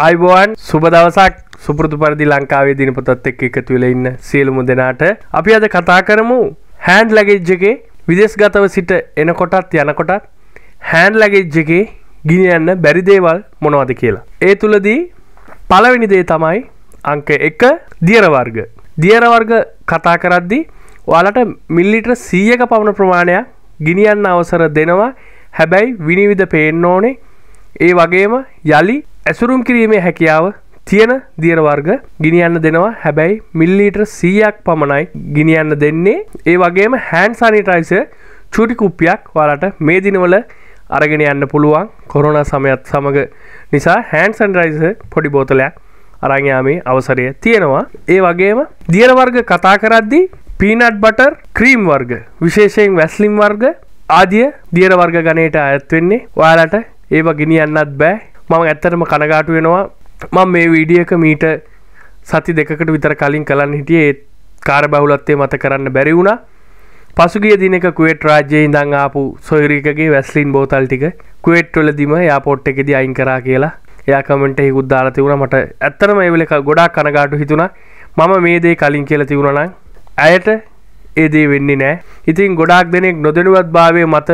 අයිබෝන් සුබ දවසක් සුපෘතු පරදි ලංකාවේ දිනපොතත් එක් එකතු වෙලා ඉන්න සියලුම දෙනාට අපි අද කතා කරමු හෑන්ඩ් ලැගේජ් එකේ විදේශ ගතව සිට එනකොටත් යනකොටත් හෑන්ඩ් ලැගේජ් එකේ ගිනි යන්න බැරි දේවල් මොනවද කියලා. ඒ තුලදී පළවෙනි දේ තමයි අංක 1 දියර වර්ග. දියර වර්ග කතා කරද්දී ඔයාලට මිලිලීටර් 100ක පමණ ප්‍රමාණයක් ගිනියන්න අවසර දෙනවා. හැබැයි විනිවිද පේන්න ඕනේ. ඒ වගේම යලි ඇසුරුම් කිරීමේ හැකියාව තියෙන දියරවර්ග ගිනියන්න දෙනවා හැබැයි මිල්ලීටර් සීයක් පමණයි ගිනියන්න දෙන්නේ ඒ වගේම හැන් සනිටයිස චුටි කුප්පියක් වාලට මේ දිනවල අරගෙන යන්න පුළුවන් කොරන සමයත් සමඟ නිසා හැන් සන්රයිස පොඩි බෝතලයක් අරංයාමේ අවසරය තියෙනවා ඒ වගේම දියරවර්ග කතා කරද්දි පීනට් බටර් ක්‍රීම් වර්ග විශේෂයෙන් වැස්ලිම් වර්ග ආදිය දියරවර්ග ගණයට අයත් වෙන්නේ ඔයාලට ඒව ගිනියන්නත් බෑ මම ඇත්තටම කනගාටු වෙනවා මම මේ වීඩියක මීට සති දෙකට විතර කලින් කලන් හිටියේ කාර බහුලත්වය මත කරන්න බැරි වුණා පසුගිය දිනක කුවේට් රාජ්‍යයේ ඉඳන් ආපු සොයරීකගේ වැස්ලින් බෝතල් ටික කුවේට් වලදීම එයාපෝට් එකේදී අයින් කරා කියලා එයා කමෙන්ට් එකකුත් දාලා තිබුණා මට ඇත්තටම ඒ වෙලේ ගොඩාක් කනගාටු හිතුණා මම මේ දේ කලින් කියලා තිබුණා නම් ඇයට ඒ දේ වෙන්නේ නැහැ ඉතින් ගොඩාක් දෙනෙක් නොදැනුවත් භාවය මත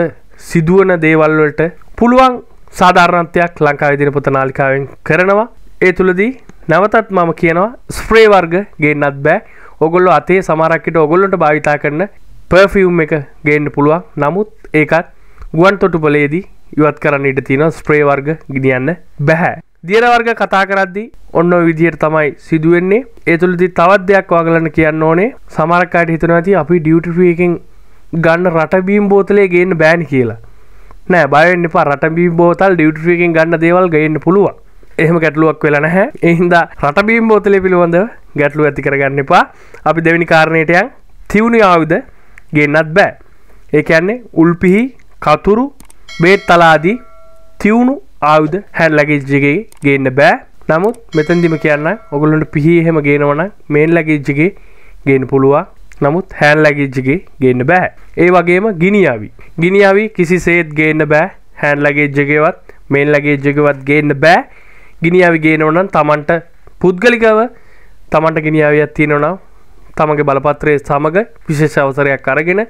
සිදුවන දේවල් වලට පුළුවන් සාධාරණත්වයක් ලංකාවේ දිනපොත නාලිකාවෙන් කරනවා ඒ තුළදී නැවතත් මම කියනවා ස්ප්‍රේ වර්ග ගේන්නත් බෑ ඔගොල්ලෝ අතේ සමහරක් විට ඔගොල්ලන්ට භාවිතා කරන පර්ෆියුම් එක ගේන්න පුළුවන් නමුත් ඒකත් ගුවන් තොටුපළේදී ඉවත් කරන්න ඉඩ තියෙනවා ස්ප්‍රේ වර්ග ගෙනියන්න බෑ දියර වර්ග කතා කරද්දී ඔන්න ඔය විදිහට තමයි සිදුවෙන්නේ ඒ තුළදී තවත් දෙයක් ඔයගලන්ට කියන්න ඕනේ සමහරක් අයට හිතනවා ඇති අපි ඩියුටි ෆ්‍රී එකෙන් ගන්න රට බීම් බෝතලේ ගේන්න බෑනේ කියලා නෑ බයෙන් එපා රටබී බෝතල් ඩියුටකින් ගන්න දේවල් ගන්න පුළුවන් එහෙම ගැටලුවක් වෙලා නැහැ එහින්දා රටබීම් බෝතලය පිළිබඳ ගැටලු ඇති කරගන්න එපා අපි දෙවැනි කාරණයටයන් තිවුණු ආයුද ගෙන්න්නත් බෑ ඒකන්නේ උල්පිහි කතුරු බේත් තලාදී තිවුණු ආයුද හැන් ලගේජ්ජගේ ගේන්න බෑ නමුත් මෙතැන්දිම කියන්න ඔගුලන්ට පිහි එහෙම ගේනවන මේන් ලගේජ්ජගේ ගේන්න පුළුවන් නමුත් හැන්ලගේජ්ගේ ගන්න බෑ ඒ වගේම ගිනිියාවි ගිනිියාවි කිසිසේත් ගේන්න බෑ හැන්ලගේජ්ජගේවත් මෙල් ලගේජ්ජගවත් ගේන්න බෑ ගිනිියාවි ගේනවනන් තමන්ට පුද්ගලිකව තමන්ට ගිනිියාවියක් තියෙනනම් තමගේ බලපත්‍රය සමඟ විශේෂ අවසරයක් අරගෙන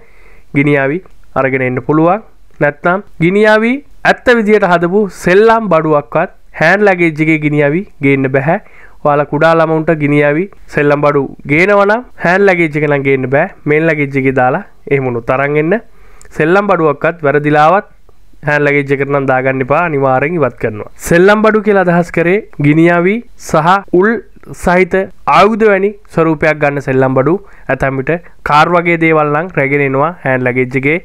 ගිනිියාවි අරගෙන එන්න පුළුවන් නැත්නම් ගිනිියාවී ඇත්ත විදියට හදපු සෙල්ලම් බඩුවක්වත් හැන් ලගේජ්ජගේ ගිනිියාවී ගේන්න බැහැ వాళ్ళ කුඩා ළමවුන්ට ගිනිියාවි සෙල්ලම් බඩු ගේනවන හැන් ලගේච්චිකනම් ගේන්න බෑ මෙන් ලගේච්චිකි දාලා එහමුණු තරන්ගන්න සෙල්ලම් බඩුවක්කත් වැරදිලාවත් හැන් ලගේච්ච කරනම් දාගන්නපා අනිවාරෙන් ඉවත් කරනවා. සෙල්ලම් බඩු කියලා අදහස් කරේ ගිනිියාවි සහ උල් සහිත ආයුධ වැනි ස්වරූපයක් ගන්න සෙල්ලම් බඩු ඇතැමිට කාර් වගේ දේවල්ලං රැගෙනෙනවා හැන් ලගේච්ජගේ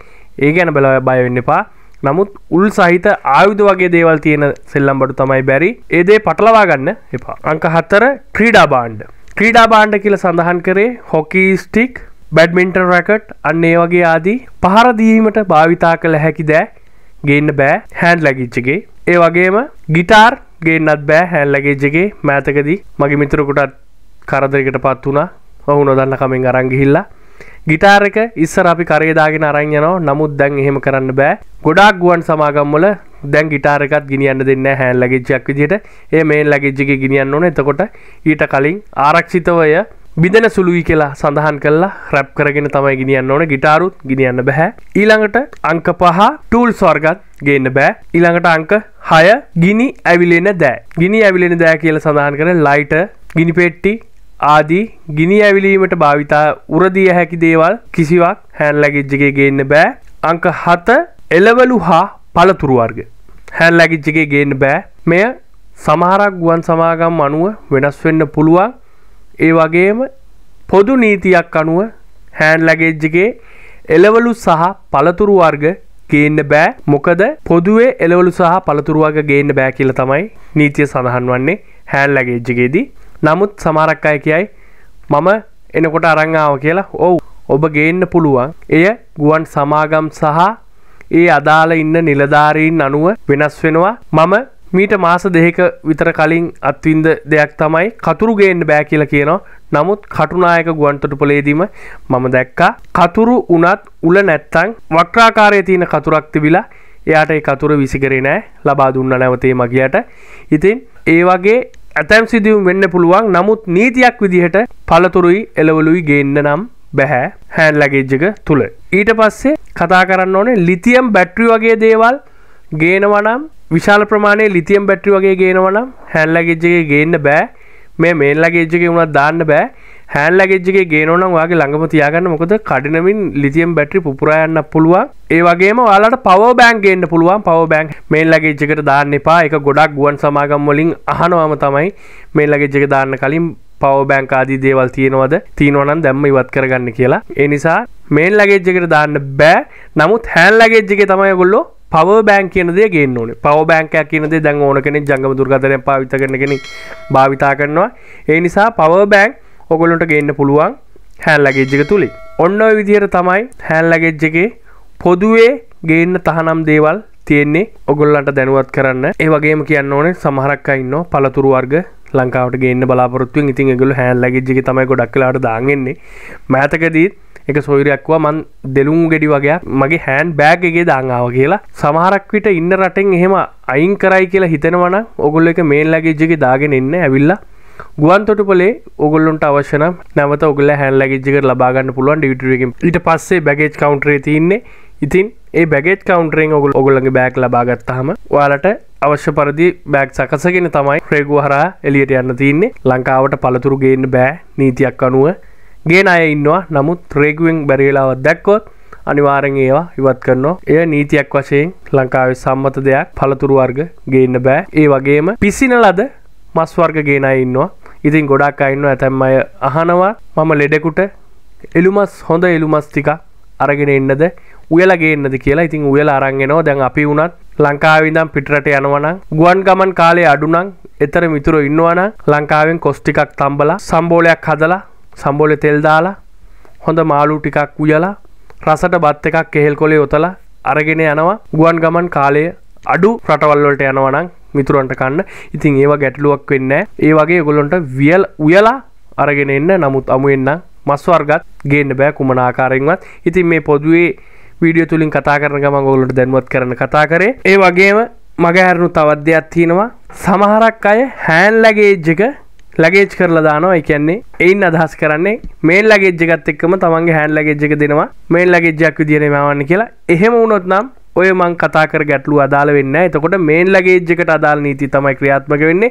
ඒ ගැන බලව බයවෙන්නපා නමුත් උල් සහිත ආයුධ වගේ දේවල් තියෙන සෙල්ලම් බඩු තමයි බැරි ඒදේ පටලවා ගන්න එපා අංක හත්තර ක්‍රීඩා බාණ්ඩ ක්‍රීඩා බාණ්ඩ කියල සඳහන් කරේ හොකී ස්ටික් බැඩ්මින්ට රැකට් අන්න ඒ වගේ ආදී පහරදීමට භාවිතා කළ හැකි දෑ ගේන්න බෑ හැන්ඩ් ලැගිච්චගේ ඒ වගේම ගිටාර් ගේන්නත් බෑ හැල් ලැගේජගේ මෑතකදී මගේ මිතුරකුටත් කරදරකට පත් වුණා ඔහු නොදන්න කමෙන් අරංගිහිල්ලා ගිටාර එක ඉස්සර අපි කරේදාගෙන අරන් යනවා නමුත් දැන් එහෙම කරන්න බෑ ගොඩාක් ගුවන් සමාගම්වල දැන් ගිටාර එකත් ගෙනියන්න දෙන්න හෑන් ලැගේජ්ජක් විදිහට ඒ මේන් ලැගේජ් එක ගෙනියන්න ඕනේ එතකොට ඊට කලින් ආරක්ෂිතවය බිඳන සුළුයි කියලා සඳහන් කල්ලා රැප් කරගෙන තමයි ගිනියන්න ඕන ගිටාරුත් ගිනියන්න බැහැ ඊළඟට අංක පහ ටූල් ස්වර්ගත් ගේන්න බෑ ඊළඟට අංක හය ගිනි ඇවිලෙන දෑ ගිනි ඇවිලෙන දෑ කියල සඳහන් කර ලයිට ගිනිපෙට්ටි ආදී ගිනි ඇවිලීමට භාවිතා උරදිය හැකි දේවල් කිසිවක් හැන්ලැගිච්ජගේ ගේන්න බෑ අංක හත එලවලු හා පළතුරු වර්ග හැන්ලැගිච්ජගේ ගේන්න බෑ මෙය සමහරක් ගුවන් සමාගම් අනුව වෙනස් වෙන්න පුළුවන් ඒ වගේම පොදු නීතියක් අනුව හෑන් ලගේජ්ජගේ එලවලු සහ පළතුරු වර්ග ගේන්න බෑ මොකද පොදුවේ එලවලු සහ පළතුරු වර්ග ගේන්න බෑ කියලා තමයි නීතිය සඳහන් වන්නේ හෑන් ලගේජ්ජගේදී නමුත් සමහරක් අය කියයි මම එනකොට අරංආාව කියලා ඔවු ඔබ ගේන්න පුළුවන් එය ගුවන් සමාගම් සහ ඒ අදාළ ඉන්න නිලධාරීන් අනුව වෙනස් වෙනවා මම මීට මාස දෙක විතර කලින් අත්වින්ද දෙයක් තමයි කතුරු ගේන්න බෑ කියලා කියනවා නමුත් කටුනායක ගුවන්තොටුපලේදීම මම දැක්කා කතුරු උනත් උල නැත්තං වක්‍රාකාරය තියෙන කතුරක් තිබිලා එයාට ඒ කතුර විසිකරේ නෑ ලබා දුන්න නැවතේ මගියට ඉතින් ඒ වගේ ඇතැම් සිදුවම් වෙන්න පුළුවන් නමුත් නීතියක් විදිහට පළතුරුයි එලවලුයි ගේන්න නම් බැහැ හැන් ලගේජ්ජක තුළ. ඊට පස්සේ කතා කරන්න ඕනේ ලිතියම් බැට්‍රි වගේ දේවල් ගේනවනම් විශාල ප්‍රමාණය ලිතියම් බැට්‍රි වගේ ගේනවනම් හැල්ලගෙජ්ජගේ ගේන්න බෑ මේ මේල්ලගේජ්ජගේ වුණත් දාන්න බෑ හැල් ලගෙජ්ගේ ගේනවනවාගේ ළඟම තියාගන්න මොකද කඩිනමින් ලිතියම් බැට්‍රි පුරායන්න පුළුවන් ඒ වගේම වාලට පව බෑන්ගේන්න පුළුවන් පව බෑන්ක් මේ ලගෙජ්ජකට දාන්න එපා එක ගොඩක් ගුවන් සමාගම් වලින් අහනවාම තමයි මේ ලගෙජ්ජක දාන්න කලින් පව බෑන්ක් ආදී දේවල් තියෙනවද තියෙනවනම් දැම්ම ඉවත් කරගන්න කියලා ඒ නිසා මේන් ලගෙජ්ජකට දාන්න බෑ නමුත් හැල් ලගෙජ්ජගේ තමයි ගොල්ලෝ පව බෑන් කියනද ගේන්න ඕනේ පව බෑන්කයක් කියනද දැන් ඕන කෙනෙ ජංගම දුර්ගතනය පාවිත කරන කෙනෙ භාවිතා කරනවා ඒ නිසා පව බෑන්ක් ඔගොලොන්ට ගන්න පුළුවන් හැල්ලගේජ්ජක තුළි ඔන්න විදිහයට තමයි හැල්ලගෙජ්ජගේ පොදුවේ ගේන්න තහනම් දේවල් තියෙන්නේ ඔගොල්ලන්ට දැනුවත් කරන්න ඒ වගේම කියන්න ඕනේ සමහරක් අයින්න පළතුරු වර්ග ලංකාවට ගේන්න බලාපොරත්තුවෙන් ඉතින් එකගොල හැල්ලගෙජ්ජක තමයි ගොඩක් කලාට දාගෙන්නේ මෑතකදීත් එක සොයිරයක්වා මන් දෙලුම් ගෙඩි වගේ මගේ හෑන් බෑගගේ දාංාව කියලා සමහරක් විට ඉන්න රටෙන් එහෙම අයින් කරයි කියලා හිතෙනවන ඔගොල්ල එක මේල් ලගේජ්ජක දාගෙන එන්න ඇවිල්ලා ගුවන් තොටුපලේ ඔගොල්ලොන්ට අවශ්‍යන නැවත ඔගල හැල්ල ගජික ලබාගන්න පුළුවන් ඩිටුවකින් ඊට පස්සේ බැගේ් කවන්ට්‍රේ තියන්නේ ඉතින් ඒ බැගේ් කවන්ටරෙන් ඔගුල් ඔගොල්ලගේ බෑක් ලබාගත්තහම ඔයාලට අවශ්‍ය පරදි බෑක් සකසගෙන තමයි ප්‍රේගු හරා එලියට යන්න තියන්නේ ලංකාවට පළතුරු ගේන්න බෑ නීතියක් අනුව ගේ අය ඉන්නවා නමුත් රේගුවෙන් බැරිලාවත් දැක්කොත් අනිවාරෙන් ඒවා ඉවත් කරනවා එය නීතියක් වශයෙන් ලංකාවේ සම්මත දෙයක් පළතුරු වර්ග ගේන්න බෑ ඒ වගේම පිසින ලද මස් වර්ග ගේනයි ඉන්නවා ඉතින් ගොඩක් අයින්න ඇතැම් අය අහනවා මම ලෙඩෙකුට එළුමස් හොඳ එළුමස්තික අරගෙන එන්නද උයලගේන්නද කියලා ඉතින් උයල අරංගෙනවා දැන් අපි වුණත් ලංකාවිදම් පිටරට යනවනම් ගුවන් ගමන් කාලේ අඩුනම් එතර මිතුර ඉන්නවනම් ලංකාවෙන් කොස්ටිකක් තම්බල සම්බෝලයක් හදලා සම්බෝලෙ තෙල් දාලා හොඳ මාළු ටිකක් උයලා රසට බත් එකක් කෙහෙල් කොලේ ඔතලා අරගෙන යනවා ගුවන් ගමන් කාලය අඩු රටවල්වලට යනවනම් මිතුරන්ට කන්න ඉතින් ඒවා ගැටලුවක් වෙන්න ඒ වගේ ගොලොන්ට වියල් උයලා අරගෙන එන්න නමුත් අමු එන්න මස්වර්ගත් ගේන්න බෑ කුමන ආකාරෙන්වත් ඉතින් මේ පොදුවේ වීඩියෝ තුලින් කතා කරන ගමන් ඔයගොල්ලන්ට දැනුවත් කරන්න කතා කරේ. ඒ වගේම මගේ හැරණු තවත් දෙයක් තියෙනවා. සමහරක් අය හෑන්ඩ් ලැගේජ් එක ලැගේජ් කරලා දානවා. ඒ කියන්නේ ඒයින් අදහස් කරන්නේ මේල් ලැගේජ් එකත් එක්කම තමන්ගේ හෑන්ඩ් ලැගේජ් එක දෙනවා. මේල් ලැගේජ් එකක් විදියට මවන්න කියලා. එහෙම වුණොත් නම් ඔය මං කතාකර ගැටලු අදාල වෙන්න එතකොට මේන් ලගේජ්ජකට අදාල් නීති තමයි ක්‍රියාත්මක වෙන්නේ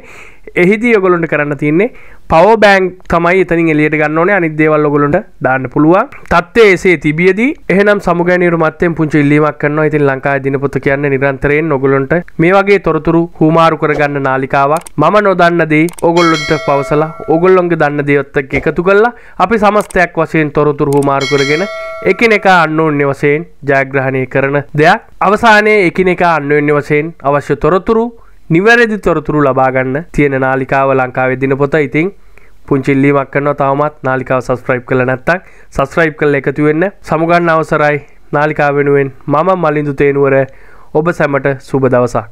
එහිදී ඔගොලොන්ට කරන්න තින්නේ පව බෑන්ක් තමයි එතනින් එලියට ගන්න ඕනේ අනිත් දේවල් ඔගොලොන්ට දාන්න පුළුවන් තත්ත්වය එසේ තිබියදී එහෙනම් සමුගැනීරු මත්තෙන් පුංචි ඉල්ලීමක් කරනවා ඉතින් ලංකා දිනපොත කියන්නේ නිරන්තරයෙන් ඔගොලොන්ට මේ වගේ තොරතුරු හුමාරු කරගන්න නාලිකාවක් මම නොදන්න දේ ඔගොල්ලොන්ට පවසලා ඔගොල්ලොන්ගේ දන්න දේවත්තක් එකතු කල්ලා අපි සමස්තයක් වශයෙන් තොරතුරු හුමාරු කරගෙන එකිනෙකා අන්නුන්‍ය වසයෙන් ජයග්‍රහණය කරන දෙයක් අවසානයේ එකිනෙකා අන්නුන්‍ය වසයෙන් අවශ්‍ය තොරතුරු නිවැරදි තොරතුරු ලබාගන්න තියෙන නාලිකාව ලංකාවේ දිනපොත ඉතිං පුංචිල්ලීමක් කරනවා තවමත් නාලිකාව සස්ක්‍රයිප් කළ නැත්තක් සස්ක්‍රයිප් කළ එකතු වෙන්න සමුගන්න අවසරයි නාලිකා වෙනුවෙන් මම මලින්දු තේනුවර ඔබ සැමට සුබ දවසක්